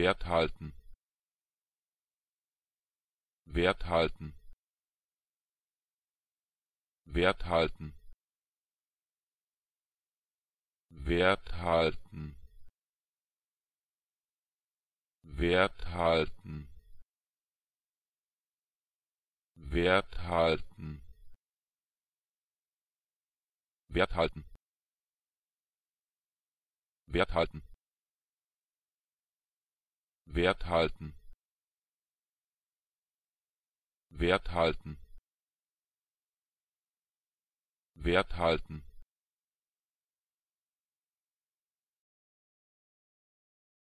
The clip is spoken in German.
Wert halten Wert halten Wert halten Wert halten Wert halten Wert halten Wert halten Wert halten Wert halten Wert halten Wert halten